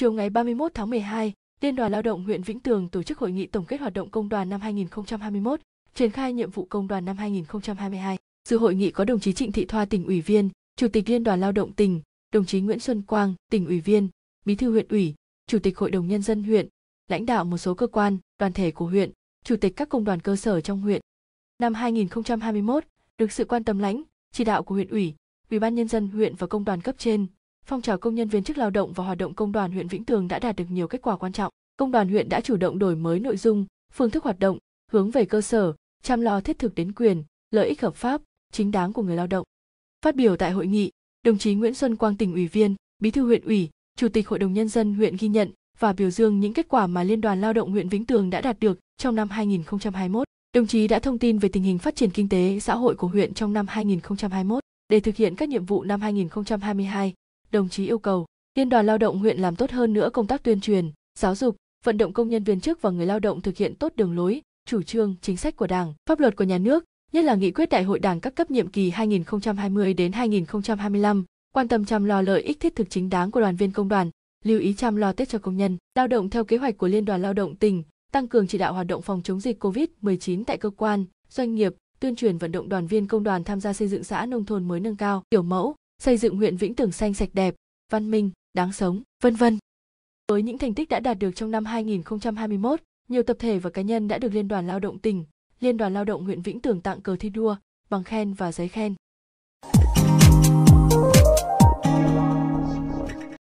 Chiều ngày 31 tháng 12, Liên đoàn Lao động huyện Vĩnh Tường tổ chức hội nghị tổng kết hoạt động công đoàn năm 2021, triển khai nhiệm vụ công đoàn năm 2022. Dự hội nghị có đồng chí Trịnh Thị Thoa tỉnh ủy viên, Chủ tịch Liên đoàn Lao động tỉnh, đồng chí Nguyễn Xuân Quang, tỉnh ủy viên, Bí thư huyện ủy, Chủ tịch Hội đồng nhân dân huyện, lãnh đạo một số cơ quan, đoàn thể của huyện, chủ tịch các công đoàn cơ sở trong huyện. Năm 2021, được sự quan tâm lãnh, chỉ đạo của huyện ủy, Ủy ban nhân dân huyện và công đoàn cấp trên, phong trào công nhân viên chức lao động và hoạt động công đoàn huyện Vĩnh Tường đã đạt được nhiều kết quả quan trọng. Công đoàn huyện đã chủ động đổi mới nội dung, phương thức hoạt động, hướng về cơ sở, chăm lo thiết thực đến quyền, lợi ích hợp pháp, chính đáng của người lao động. Phát biểu tại hội nghị, đồng chí Nguyễn Xuân Quang tỉnh ủy viên, Bí thư huyện ủy, Chủ tịch Hội đồng nhân dân huyện ghi nhận và biểu dương những kết quả mà Liên đoàn Lao động huyện Vĩnh Tường đã đạt được trong năm 2021. Đồng chí đã thông tin về tình hình phát triển kinh tế xã hội của huyện trong năm 2021. Để thực hiện các nhiệm vụ năm 2022, đồng chí yêu cầu Liên đoàn Lao động huyện làm tốt hơn nữa công tác tuyên truyền, giáo dục, vận động công nhân viên chức và người lao động thực hiện tốt đường lối, chủ trương, chính sách của Đảng, pháp luật của nhà nước, nhất là nghị quyết Đại hội Đảng các cấp nhiệm kỳ 2020 đến 2025, quan tâm chăm lo lợi ích thiết thực chính đáng của đoàn viên công đoàn, lưu ý chăm lo Tết cho công nhân, lao động theo kế hoạch của Liên đoàn Lao động tỉnh, tăng cường chỉ đạo hoạt động phòng chống dịch COVID-19 tại cơ quan, doanh nghiệp, tuyên truyền vận động đoàn viên công đoàn tham gia xây dựng xã nông thôn mới nâng cao, kiểu mẫu, xây dựng huyện Vĩnh Tường xanh sạch đẹp, văn minh, đáng sống, vân vân. Với những thành tích đã đạt được trong năm 2021, nhiều tập thể và cá nhân đã được Liên đoàn Lao động tỉnh, Liên đoàn Lao động huyện Vĩnh Tường tặng cờ thi đua, bằng khen và giấy khen.